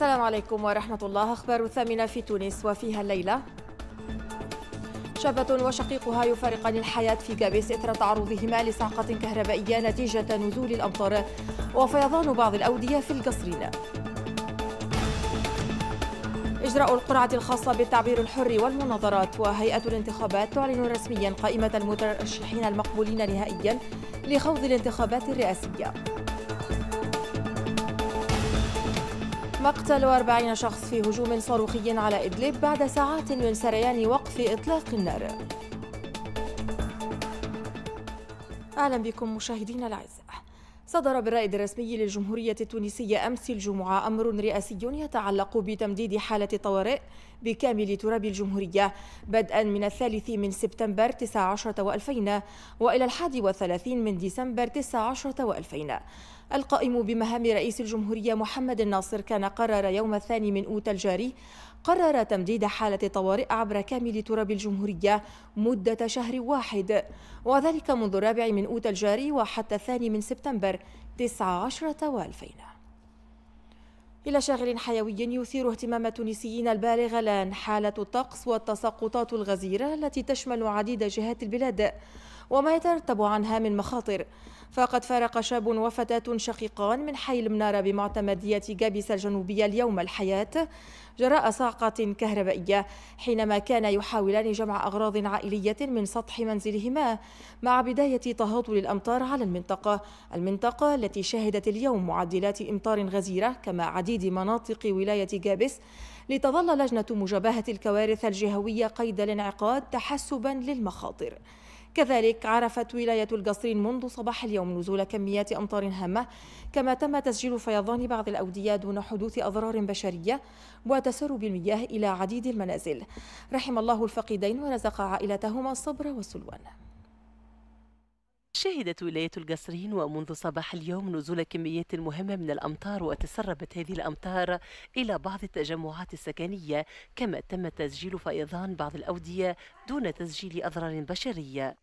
السلام عليكم ورحمة الله أخبار الثامنة في تونس وفيها الليلة شابة وشقيقها يفارقان الحياة في جابيس إثر تعرضهما لصعقة كهربائية نتيجة نزول الأمطار وفيضان بعض الأودية في القصرين إجراء القرعة الخاصة بالتعبير الحر والمناظرات وهيئة الانتخابات تعلن رسميا قائمة المترشحين المقبولين نهائيا لخوض الانتخابات الرئاسية مقتل 40 شخص في هجوم صاروخي على إدلب بعد ساعات من سريان وقف إطلاق النار أهلا بكم مشاهدينا الأعزاء صدر بالرائد الرسمي للجمهورية التونسية أمس الجمعة أمر رئاسي يتعلق بتمديد حالة الطوارئ بكامل تراب الجمهورية بدءا من الثالث من سبتمبر 19 و2000 وإلى الحادي والثلاثين من ديسمبر 19 و2000 القائم بمهام رئيس الجمهورية محمد الناصر كان قرر يوم الثاني من أوت الجاري قرر تمديد حالة الطوارئ عبر كامل تراب الجمهورية مدة شهر واحد وذلك منذ الرابع من أوت الجاري وحتى الثاني من سبتمبر 19 و2000 إلى شاغل حيوي يثير اهتمام التونسيين البالغ الآن حالة الطقس والتساقطات الغزيرة التي تشمل عديد جهات البلاد وما يترتب عنها من مخاطر فقد فارق شاب وفتاة شقيقان من حي المنارة بمعتمدية جابسة الجنوبية اليوم الحياة جراء صعقة كهربائية حينما كانا يحاولان جمع أغراض عائلية من سطح منزلهما مع بداية تهاطل الأمطار على المنطقة المنطقة التي شهدت اليوم معدلات أمطار غزيرة كما عديد مناطق ولاية جابس لتظل لجنة مجابهة الكوارث الجهوية قيد الانعقاد تحسبا للمخاطر كذلك عرفت ولاية القصرين منذ صباح اليوم نزول كميات أمطار هامة كما تم تسجيل فيضان بعض الأودية دون حدوث أضرار بشرية وتسرب المياه إلى عديد المنازل رحم الله الفقيدين ورزق عائلتهما الصبر والسلوان شهدت ولاية القصرين ومنذ صباح اليوم نزول كميات مهمة من الأمطار وتسربت هذه الأمطار إلى بعض التجمعات السكنية كما تم تسجيل فيضان بعض الأودية دون تسجيل أضرار بشرية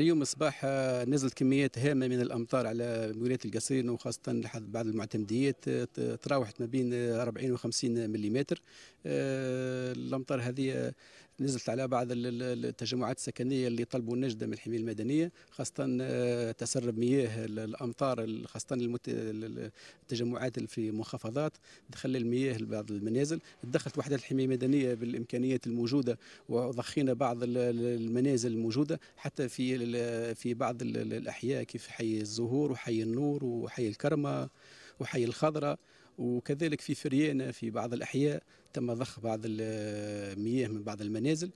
اليوم صباح آه، نزلت كميات هامه من الامطار على ولايه القصرين وخاصه بعض المعتمديات آه، تراوحت ما بين 40 و 50 ملم الامطار هذه آه، نزلت على بعض التجمعات السكنيه اللي طلبوا النجده من الحمايه المدنيه خاصه آه، تسرب مياه الامطار خاصه التجمعات اللي في منخفضات دخل المياه لبعض المنازل دخلت وحده الحمايه المدنيه بالامكانيات الموجوده وضخينا بعض المنازل الموجوده حتى في في بعض الاحياء كيف حي الزهور وحي النور وحي الكرمه وحي الخضره وكذلك في فريانه في بعض الاحياء تم ضخ بعض المياه من بعض المنازل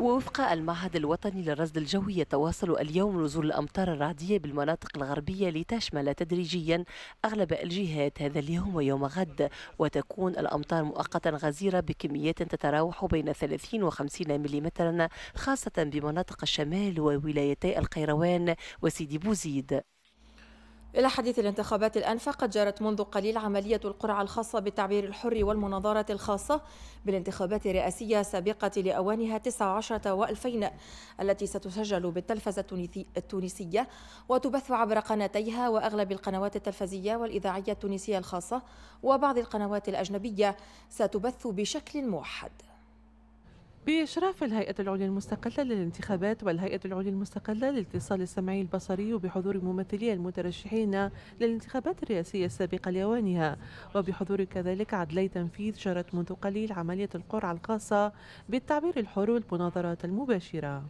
ووفق المعهد الوطني للرصد الجوي يتواصل اليوم نزول الأمطار الرعدية بالمناطق الغربية لتشمل تدريجيا أغلب الجهات هذا اليوم ويوم غد وتكون الأمطار مؤقتا غزيرة بكميات تتراوح بين 30 و 50 ملم خاصة بمناطق الشمال وولايتي القيروان وسيدي بوزيد إلى حديث الانتخابات الآن فقد جرت منذ قليل عملية القرعة الخاصة بالتعبير الحر والمناظرة الخاصة بالانتخابات الرئاسية السابقة لأوانها 19 و2000 التي ستسجل بالتلفزة التونسية وتبث عبر قناتيها وأغلب القنوات التلفزية والإذاعية التونسية الخاصة وبعض القنوات الأجنبية ستبث بشكل موحد بإشراف الهيئة العليا المستقلة للانتخابات والهيئة العليا المستقلة للاتصال السمعي البصري وبحضور ممثلي المترشحين للانتخابات الرئاسية السابقة لأوانها وبحضور كذلك عدلي تنفيذ جرت منذ قليل عملية القرعة الخاصة بالتعبير الحر والمناظرات المباشرة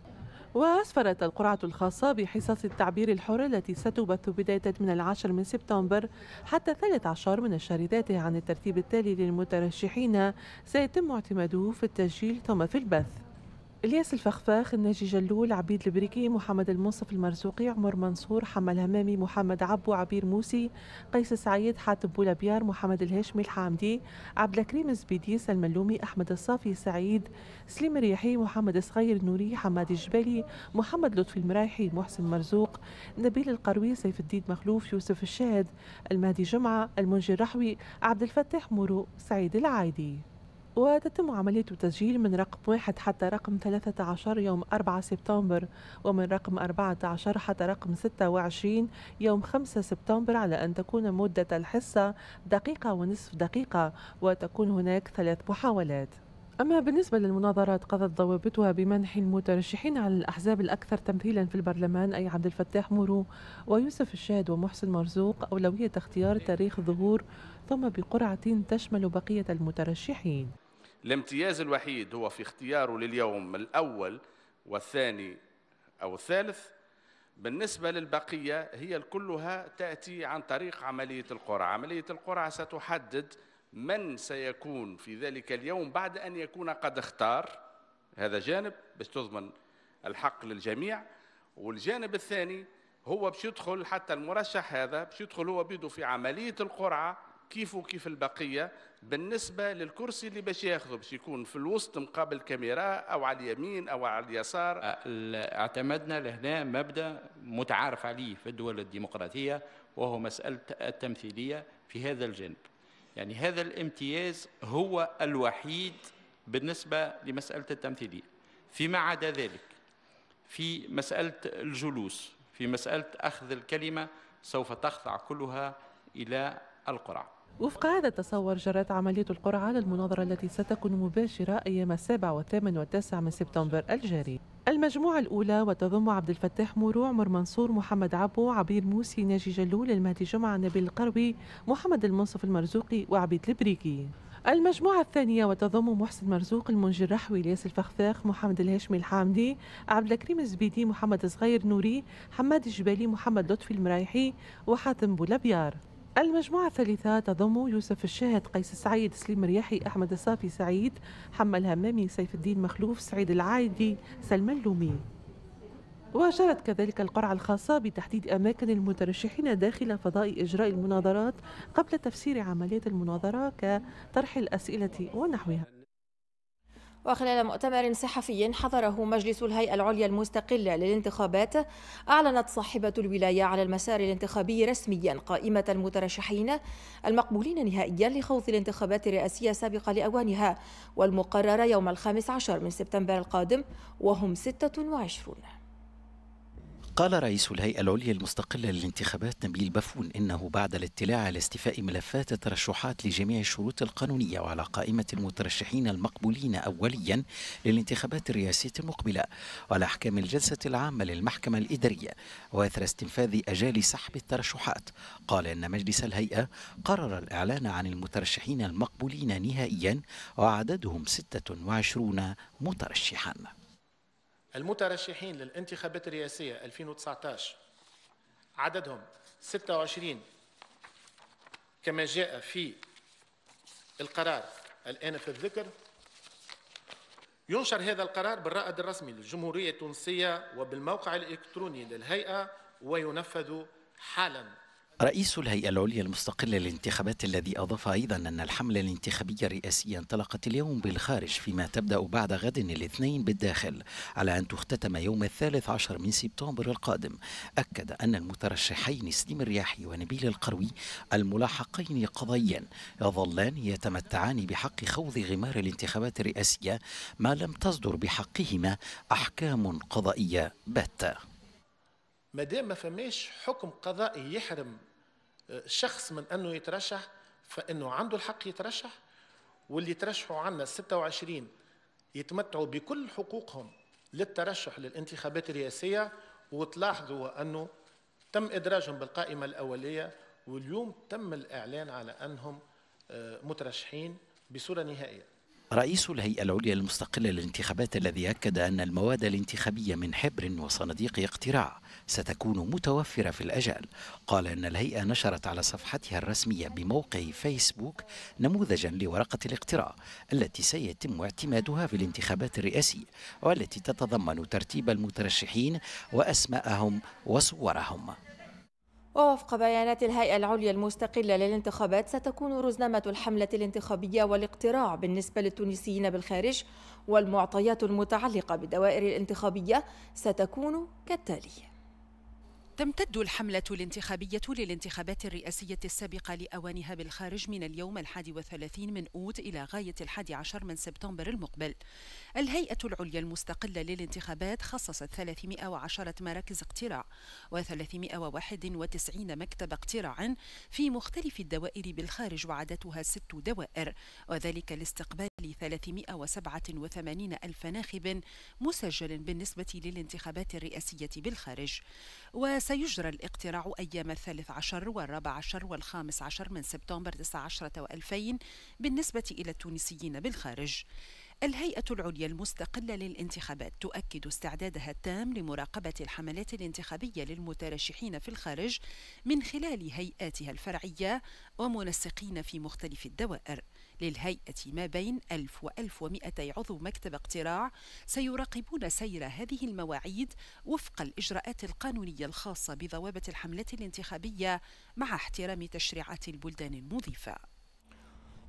وأسفرت القرعة الخاصة بحصص التعبير الحر التي ستبث بداية من العاشر من سبتمبر حتى ثالث عشر من الشهر ذاته عن الترتيب التالي للمترشحين سيتم اعتماده في التسجيل ثم في البث الياس الفخفاخ الناجي جلول عبيد البريكي محمد المنصف المرزوقي عمر منصور حمل الهمامي محمد عبو عبير موسي قيس سعيد حاتم بولابيار محمد الهاشمي الحامدي عبد الكريم سلمى الملومي احمد الصافي سعيد سليم الريحي محمد صغير نوري حماد الجبالي محمد لطفي المرايحي محسن مرزوق نبيل القروي سيف الدين مخلوف يوسف الشاهد المهدي جمعه المنجي الرحوي عبد الفتاح مرو سعيد العايدي وتتم عملية التسجيل من رقم واحد حتى رقم 13 يوم 4 سبتمبر ومن رقم 14 حتى رقم 26 يوم 5 سبتمبر على أن تكون مدة الحصة دقيقة ونصف دقيقة وتكون هناك ثلاث محاولات أما بالنسبة للمناظرات قضت ضوابطها بمنح المترشحين على الأحزاب الأكثر تمثيلا في البرلمان أي عبد الفتاح مورو ويوسف الشاهد ومحسن مرزوق أولوية اختيار تاريخ ظهور ثم بقرعة تشمل بقية المترشحين الامتياز الوحيد هو في اختياره لليوم الأول والثاني أو الثالث بالنسبة للبقية هي كلها تأتي عن طريق عملية القرعة عملية القرعة ستحدد من سيكون في ذلك اليوم بعد أن يكون قد اختار هذا جانب باش تضمن الحق للجميع والجانب الثاني هو باش يدخل حتى المرشح هذا باش يدخل هو بيده في عملية القرعة كيف وكيف البقيه بالنسبه للكرسي اللي باش ياخذه باش يكون في الوسط مقابل كاميرا او على اليمين او على اليسار أه، اعتمدنا لهنا مبدا متعارف عليه في الدول الديمقراطيه وهو مساله التمثيليه في هذا الجانب يعني هذا الامتياز هو الوحيد بالنسبه لمساله التمثيليه فيما عدا ذلك في مساله الجلوس في مساله اخذ الكلمه سوف تخضع كلها الى القرعه وفق هذا التصور جرت عملية القرعة للمناظرة التي ستكون مباشرة أيام السابع والثامن والتاسع من سبتمبر الجاري المجموعة الأولى وتضم عبد الفتاح مروع عمر منصور محمد عبو عبير موسي ناجي جلول المهدي جمعة نبيل القروي محمد المنصف المرزوقي وعبيد البريكي المجموعة الثانية وتضم محسن مرزوق المنجي الرحوي الياس الفخفاخ محمد الهاشمي الحامدي عبد الكريم الزبيدي محمد صغير نوري حماد الجبالي محمد لطفي المرايحي وحاتم بولابيار المجموعة الثالثة تضم يوسف الشاهد قيس سعيد سليم رياحي أحمد الصافي سعيد حمى الهمامي سيف الدين مخلوف سعيد العايدي سلمى اللومي وأشارت كذلك القرعة الخاصة بتحديد أماكن المترشحين داخل فضاء إجراء المناظرات قبل تفسير عملية المناظرة كطرح الأسئلة ونحوها وخلال مؤتمر صحفي حضره مجلس الهيئة العليا المستقلة للانتخابات أعلنت صاحبة الولاية على المسار الانتخابي رسميا قائمة المترشحين المقبولين نهائيا لخوض الانتخابات الرئاسية السابقة لأوانها والمقررة يوم الخامس عشر من سبتمبر القادم وهم ستة وعشرون قال رئيس الهيئة العليا المستقلة للانتخابات نبيل بفون إنه بعد الاطلاع على استيفاء ملفات الترشحات لجميع الشروط القانونية وعلى قائمة المترشحين المقبولين أوليا للانتخابات الرئاسية المقبلة وعلى أحكام الجلسة العامة للمحكمة الإدارية وأثر استنفاذ أجال سحب الترشحات قال إن مجلس الهيئة قرر الإعلان عن المترشحين المقبولين نهائيا وعددهم 26 مترشحا المترشحين للانتخابات الرئاسية 2019 عددهم 26 كما جاء في القرار الآن في الذكر ينشر هذا القرار بالرائد الرسمي للجمهورية التونسية وبالموقع الإلكتروني للهيئة وينفذ حالاً رئيس الهيئة العليا المستقلة للانتخابات الذي أضاف أيضا أن الحملة الانتخابية الرئاسية انطلقت اليوم بالخارج فيما تبدأ بعد غد الاثنين بالداخل على أن تختتم يوم الثالث عشر من سبتمبر القادم أكد أن المترشحين سليم الرياحي ونبيل القروي الملاحقين قضيا يظلان يتمتعان بحق خوض غمار الانتخابات الرئاسية ما لم تصدر بحقهما أحكام قضائية باته ما دام ما فماش حكم قضائي يحرم شخص من انه يترشح فانه عنده الحق يترشح واللي ترشحوا عنا 26 يتمتعوا بكل حقوقهم للترشح للانتخابات الرئاسيه وتلاحظوا انه تم ادراجهم بالقائمه الاوليه واليوم تم الاعلان على انهم آه، مترشحين بصوره نهائيه رئيس الهيئة العليا المستقلة للانتخابات الذي أكد أن المواد الانتخابية من حبر وصناديق اقتراع ستكون متوفرة في الأجال قال أن الهيئة نشرت على صفحتها الرسمية بموقع فيسبوك نموذجا لورقة الاقتراع التي سيتم اعتمادها في الانتخابات الرئاسية والتي تتضمن ترتيب المترشحين وأسماءهم وصورهم ووفق بيانات الهيئة العليا المستقلة للانتخابات ستكون رزنامة الحملة الانتخابية والاقتراع بالنسبة للتونسيين بالخارج والمعطيات المتعلقة بالدوائر الانتخابية ستكون كالتالي تمتد الحملة الانتخابية للانتخابات الرئاسية السابقة لأوانها بالخارج من اليوم الحادي وثلاثين من أوت إلى غاية الحادي عشر من سبتمبر المقبل الهيئة العليا المستقلة للانتخابات خصصت 310 مراكز اقتراع و391 مكتب اقتراع في مختلف الدوائر بالخارج وعدتها ست دوائر وذلك لاستقبال ل 387 ألف ناخب مسجل بالنسبة للانتخابات الرئاسية بالخارج وسيجرى الاقتراع أيام الثالث عشر والرابع عشر والخامس عشر من سبتمبر 19 و2000 بالنسبة إلى التونسيين بالخارج الهيئة العليا المستقلة للانتخابات تؤكد استعدادها التام لمراقبة الحملات الانتخابية للمترشحين في الخارج من خلال هيئاتها الفرعية ومنسقين في مختلف الدوائر للهيئة ما بين 1000 و 1200 عضو مكتب اقتراع سيراقبون سير هذه المواعيد وفق الإجراءات القانونية الخاصة بضوابط الحملات الانتخابية مع احترام تشريعات البلدان المضيفة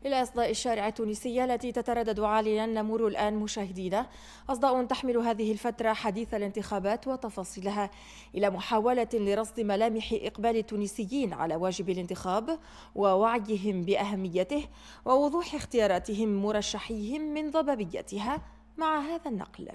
إلى إصداء الشارع التونسية التي تتردد عاليا نمر الآن مشاهدينا أصداء تحمل هذه الفترة حديث الانتخابات وتفاصيلها إلى محاولة لرصد ملامح إقبال التونسيين على واجب الانتخاب ووعيهم بأهميته ووضوح اختياراتهم مرشحيهم من ضبابيتها مع هذا النقل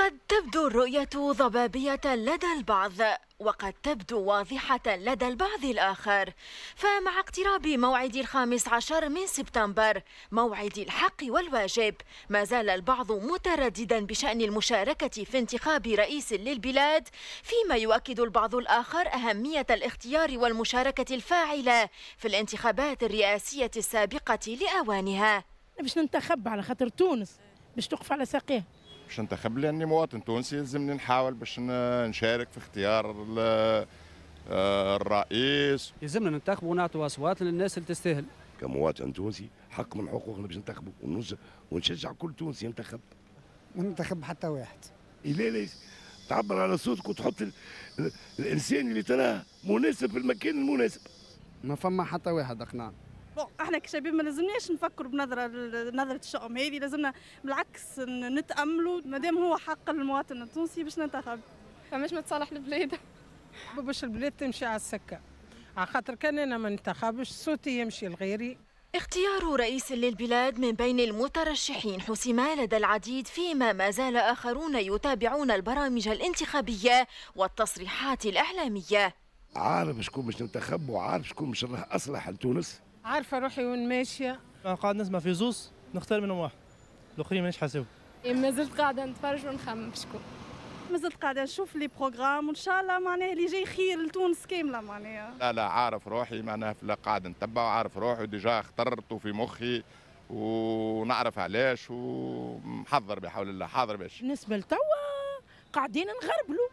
قد تبدو الرؤية ضبابية لدى البعض وقد تبدو واضحة لدى البعض الآخر فمع اقتراب موعد الخامس عشر من سبتمبر موعد الحق والواجب ما زال البعض مترددا بشأن المشاركة في انتخاب رئيس للبلاد فيما يؤكد البعض الآخر أهمية الاختيار والمشاركة الفاعلة في الانتخابات الرئاسية السابقة لأوانها باش ننتخب على خاطر تونس باش تقف على ساقيه باش ننتخب لاني مواطن تونسي يلزمني نحاول باش نشارك في اختيار آه، الرئيس يلزمنا ننتخب ونعطوا اصوات للناس اللي تستاهل كمواطن تونسي حق من حقوقنا باش ننتخبوا ونشجع كل تونسي ينتخب ما ننتخب حتى واحد لا ليش تعبر على صوتك وتحط الانسان اللي تراه مناسب في المكان المناسب ما فما حتى واحد اقنعني بون احنا كشباب ما لازمناش نفكروا بنظره نظره الشؤم هذه لازمنا بالعكس نتاملوا ما دام هو حق المواطن التونسي باش ننتخب فمش متصالح البلاد باش البلاد تمشي على السكه على خاطر كان انا ما ننتخبش صوتي يمشي لغيري اختيار رئيس للبلاد من بين المترشحين حسم لدى العديد فيما ما زال آخرون يتابعون البرامج الانتخابية والتصريحات الإعلامية عارف شكون باش ننتخب وعارف شكون باش أصلح لتونس عارفه روحي وين ماشيه قاعد نسمع في زوز نختار منهم واحد الاخرين مانيش حاسبهم إيه، ما زلت قاعده نتفرج ونخمم شكون ما زلت قاعده نشوف لي بروغرام وان شاء الله معناها اللي جاي خير لتونس كامله معناها لا لا عارف روحي معناها في قاعد نتبع وعارف روحي وديجا اخترت في مخي ونعرف علاش ومحضر بحول الله حاضر باش بالنسبه لتوا قاعدين نغربلوا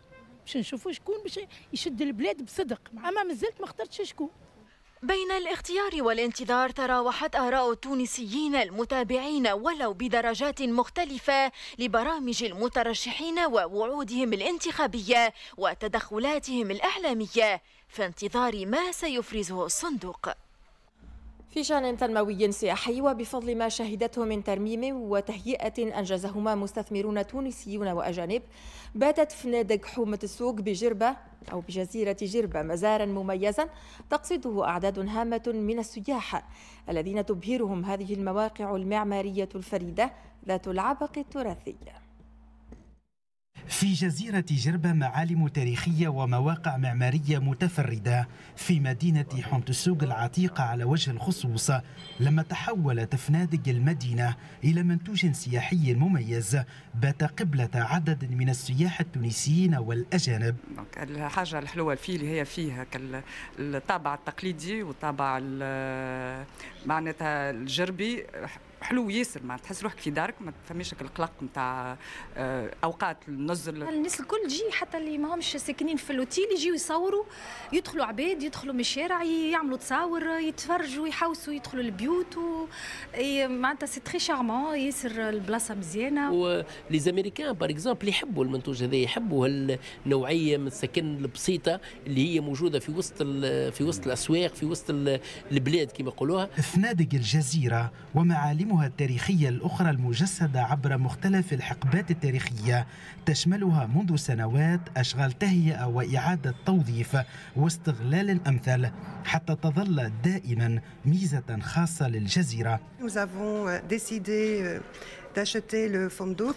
باش نشوفوا شكون باش يشد البلاد بصدق اما مازلت ما اخترتش شكون بين الاختيار والانتظار تراوحت آراء التونسيين المتابعين ولو بدرجات مختلفة لبرامج المترشحين ووعودهم الانتخابية وتدخلاتهم الإعلامية في انتظار ما سيفرزه الصندوق في شان تنموي سياحي وبفضل ما شهدته من ترميم وتهيئة أنجزهما مستثمرون تونسيون وأجانب باتت فنادق حومة السوق بجربة أو بجزيرة جربة مزارا مميزا تقصده أعداد هامة من السياح الذين تبهرهم هذه المواقع المعمارية الفريدة ذات العبق التراثي في جزيرة جربة معالم تاريخية ومواقع معمارية متفردة في مدينة حمض السوق العتيقة على وجه الخصوص لما تحولت فنادق المدينة إلى منتوج سياحي مميز بات قبلة عدد من السياح التونسيين والأجانب الحاجة الحلوة فيه اللي هي فيها الطابع التقليدي وطابع معناتها الجربي حلو ياسر ما تحس روحك في دارك ما فماش القلق نتاع آه، اوقات النزل الناس الكل تجي حتى اللي ماهمش ساكنين في الاوتيل يجيو يصوروا يدخلوا عباد يدخلوا من الشارع يعملوا تصاور يتفرجوا يحوسوا يدخلوا البيوت و... معناتها سي تري شارمون ياسر البلاصه مزيانه ولي زاميريكان باغ اكزومبل يحبوا المنتوج هذا يحبوا هالنوعيه من السكن البسيطه اللي هي موجوده في وسط في وسط الاسواق في وسط البلاد كما يقولوها فنادق الجزيره ومعالمها وأماكنها التاريخية الأخرى المجسدة عبر مختلف الحقبات التاريخية تشملها منذ سنوات أشغال تهيئة وإعادة توظيف واستغلال الأمثل حتى تظل دائما ميزة خاصة للجزيرة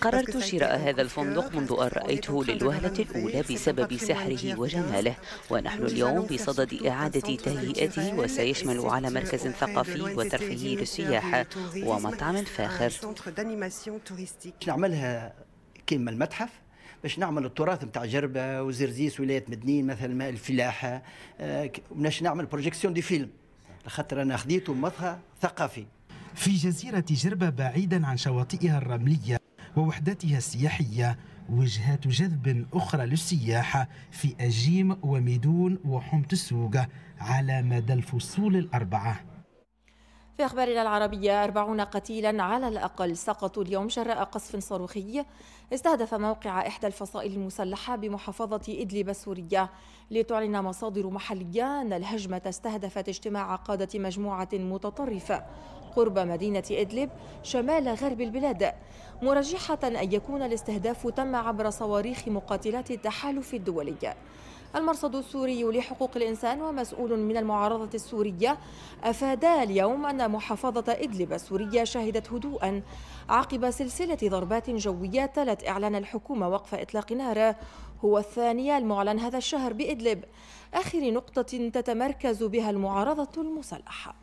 قررت شراء هذا الفندق منذ أن رأيته للوهلة الأولى بسبب سحره وجماله ونحن اليوم بصدد إعادة تهيئته وسيشمل على مركز ثقافي وترفيهي للسياحة ومطعم فاخر نعملها كما المتحف باش نعمل التراث نتاع جربه وزرزيس ولايه مدنين مثلا الفلاحه آه، باش نعمل بروجيكسيون دي فيلم خاطر انا خديته مظهر ثقافي في جزيرة جربة بعيدا عن شواطئها الرملية ووحدتها السياحية وجهات جذب أخرى للسياح في أجيم وميدون وحمت السوق على مدى الفصول الأربعة في أخبارنا العربية أربعون قتيلا على الأقل سقطوا اليوم جراء قصف صاروخي استهدف موقع إحدى الفصائل المسلحة بمحافظة إدلب السورية لتعلن مصادر محلية أن الهجمة استهدفت اجتماع قادة مجموعة متطرفة قرب مدينة إدلب شمال غرب البلاد مرجحة أن يكون الاستهداف تم عبر صواريخ مقاتلات التحالف الدولي المرصد السوري لحقوق الإنسان ومسؤول من المعارضة السورية أفادا اليوم أن محافظة إدلب السورية شهدت هدوءا عقب سلسلة ضربات جوية تلت إعلان الحكومة وقف إطلاق نار هو الثانية المعلن هذا الشهر بإدلب آخر نقطة تتمركز بها المعارضة المسلحة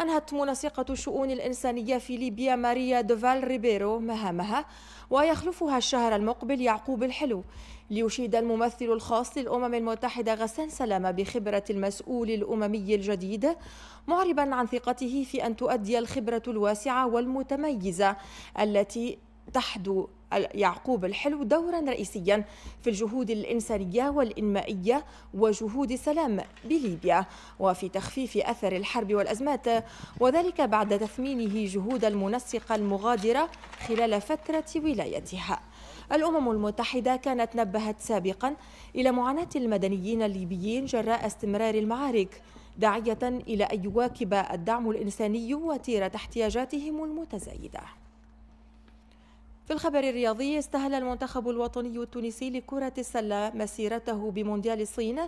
أنهت منسقة الشؤون الإنسانية في ليبيا ماريا دوفال ريبيرو مهامها ويخلفها الشهر المقبل يعقوب الحلو ليشيد الممثل الخاص للأمم المتحدة غسان سلامة بخبرة المسؤول الأممي الجديد معربا عن ثقته في أن تؤدي الخبرة الواسعة والمتميزة التي تحدو يعقوب الحلو دورا رئيسيا في الجهود الإنسانية والإنمائية وجهود السلام بليبيا وفي تخفيف أثر الحرب والأزمات وذلك بعد تثمينه جهود المنسقة المغادرة خلال فترة ولايتها الأمم المتحدة كانت نبهت سابقا إلى معاناة المدنيين الليبيين جراء استمرار المعارك داعية إلى أن يواكب الدعم الإنساني وتيرة احتياجاتهم المتزايدة في الخبر الرياضي استهل المنتخب الوطني التونسي لكرة السلة مسيرته بمونديال الصين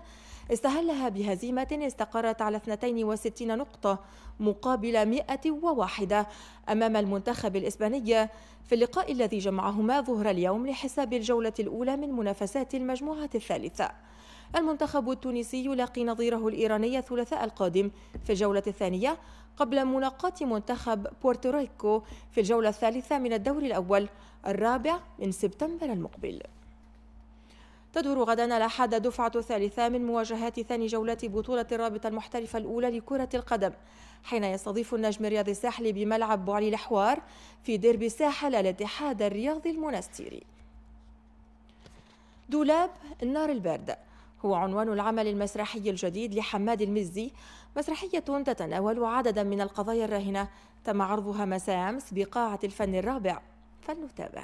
استهلها بهزيمة استقرت على 62 نقطة مقابل 101 أمام المنتخب الإسباني في اللقاء الذي جمعهما ظهر اليوم لحساب الجولة الأولى من منافسات المجموعة الثالثة المنتخب التونسي يلاقي نظيره الإيراني الثلاثاء القادم في الجولة الثانية قبل ملاقاة منتخب بورتوريكو في الجولة الثالثة من الدور الأول الرابع من سبتمبر المقبل تدور غدا الأحد دفعة ثالثة من مواجهات ثاني جولة بطولة الرابطة المحترفة الأولى لكرة القدم حين يستضيف النجم الرياضي الساحلي بملعب بوعلي الحوار في ديربي ساحل الاتحاد الرياضي المنستيري دولاب النار الباردة هو عنوان العمل المسرحي الجديد لحماد المزي مسرحية تتناول عددا من القضايا الراهنة تم عرضها مساء أمس بقاعة الفن الرابع فلنتابع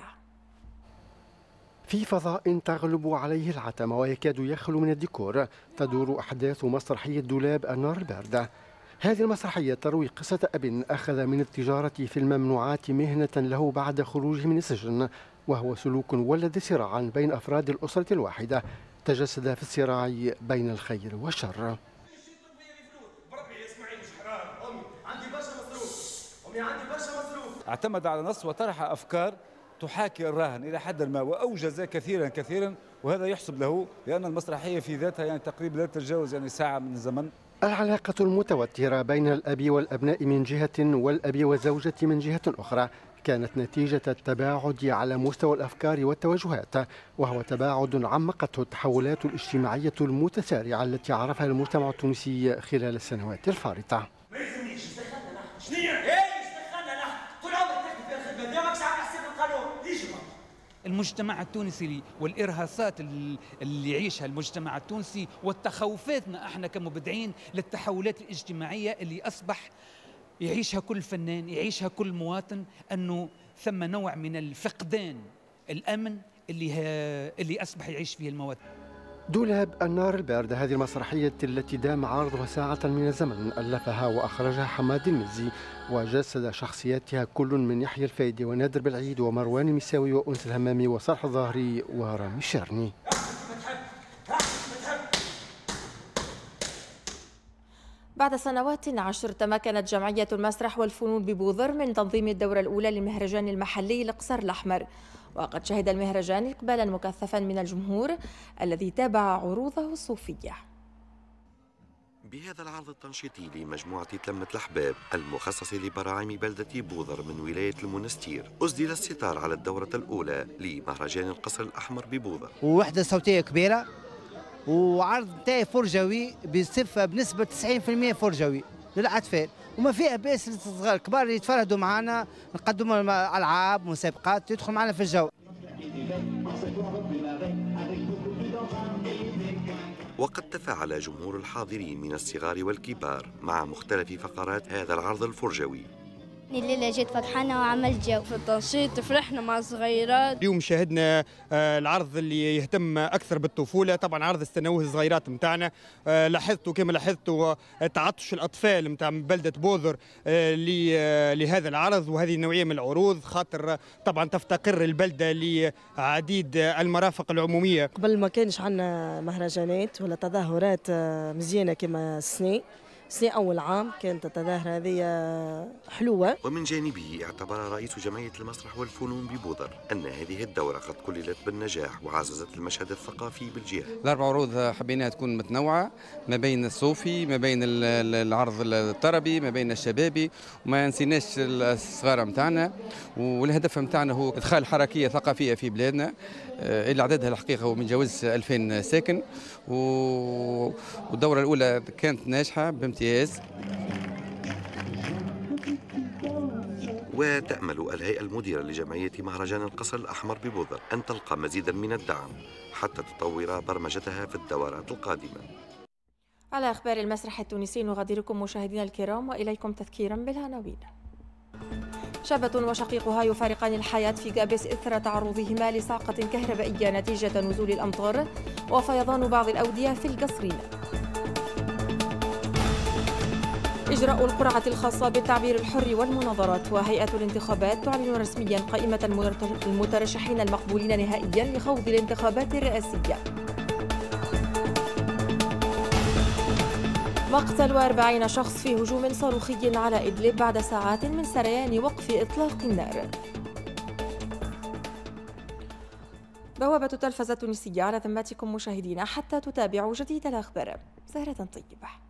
في فضاء تغلب عليه العتمة ويكاد يخلو من الديكور تدور أحداث مسرحية دولاب النار الباردة هذه المسرحية تروي قصة أب أخذ من التجارة في الممنوعات مهنة له بعد خروجه من السجن وهو سلوك ولد صراعا بين أفراد الأسرة الواحدة تجسد في الصراع بين الخير والشر اعتمد على نص وطرح أفكار تحاكي الراهن إلى حد ما وأوجز كثيرا كثيرا وهذا يحسب له لأن المسرحية في ذاتها يعني تقريبا لا تتجاوز يعني ساعة من الزمن العلاقة المتوترة بين الأب والأبناء من جهة والأب والزوجة من جهة أخرى كانت نتيجة التباعد على مستوى الأفكار والتوجهات وهو تباعد عمقته التحولات الاجتماعية المتسارعة التي عرفها المجتمع التونسي خلال السنوات الفارطة المجتمع التونسي والارهاصات اللي يعيشها المجتمع التونسي وتخوفاتنا احنا كمبدعين للتحولات الاجتماعيه اللي اصبح يعيشها كل فنان يعيشها كل مواطن انه ثم نوع من الفقدان الامن اللي اللي اصبح يعيش فيه المواطن دولاب النار الباردة هذه المسرحية التي دام عرضها ساعة من الزمن ألفها وأخرجها حماد المزي وجسد شخصياتها كل من يحيى الفايدي ونادر بالعيد ومروان المساوي وأنس الهمامي وصالح الظاهري ورامي الشرني بعد سنوات عشر تمكنت جمعية المسرح والفنون ببوظر من تنظيم الدورة الأولى للمهرجان المحلي القصر الأحمر وقد شهد المهرجان إقبالا مكثفا من الجمهور الذي تابع عروضه الصوفية بهذا العرض التنشيطي لمجموعة تلمة الأحباب المخصص لبراعم بلدة بوذر من ولاية المنستير أسدل الستار على الدورة الأولى لمهرجان القصر الأحمر ببوذر ووحدة صوتية كبيرة وعرض نتاعي فرجوي بصفه بنسبه 90% فرجوي للاطفال وما فيها باس للصغار الكبار اللي يتفرهدوا معنا نقدموا العاب مسابقات يدخل معنا في الجو وقد تفاعل جمهور الحاضرين من الصغار والكبار مع مختلف فقرات هذا العرض الفرجوي الليلة جيت فرحانة وعملت جو في التنشيط فرحنا مع الصغيرات اليوم شاهدنا آه، العرض اللي يهتم أكثر بالطفولة طبعا عرض السنوي الصغيرات متاعنا آه، لاحظتوا كما لاحظتوا آه، تعطش الأطفال متاع بلدة بوذر لهذا العرض وهذه النوعية من العروض خاطر طبعا تفتقر البلدة لعديد المرافق العمومية قبل ما كانش عندنا مهرجانات ولا تظاهرات مزيانة كما السنة سي أول عام كانت التظاهرة هذه آه، حلوة ومن جانبه اعتبر رئيس جمعية المسرح والفنون ببودر أن هذه الدورة قد كللت بالنجاح وعززت المشهد الثقافي بالجهة الأربع عروض حبيناها تكون متنوعة ما بين الصوفي ما بين العرض الطربي ما بين الشبابي وما نسيناش الصغار متاعنا والهدف متاعنا هو إدخال حركية ثقافية في بلادنا اللي آه، عددها الحقيقة هو ما يتجاوزش 2000 ساكن والدورة الأولى كانت ناجحة ممتاز وتأمل الهيئة المديرة لجمعية مهرجان القصر الأحمر ببوذر أن تلقى مزيدا من الدعم حتى تطور برمجتها في الدورات القادمة على أخبار المسرح التونسي نغادركم مشاهدينا الكرام وإليكم تذكيرا بالعناوين شابة وشقيقها يفارقان الحياة في جابس إثر تعرضهما لصاعقة كهربائية نتيجة نزول الأمطار وفيضان بعض الأودية في القصرين إجراء القرعة الخاصة بالتعبير الحر والمناظرات وهيئة الانتخابات تعلن رسميا قائمة المترشحين المقبولين نهائيا لخوض الانتخابات الرئاسية مقتل 40 شخص في هجوم صاروخي على إدلب بعد ساعات من سريان وقف إطلاق النار بوابة التلفزة التونسية على ذمتكم مشاهدينا حتى تتابعوا جديد الأخبار سهرة طيبة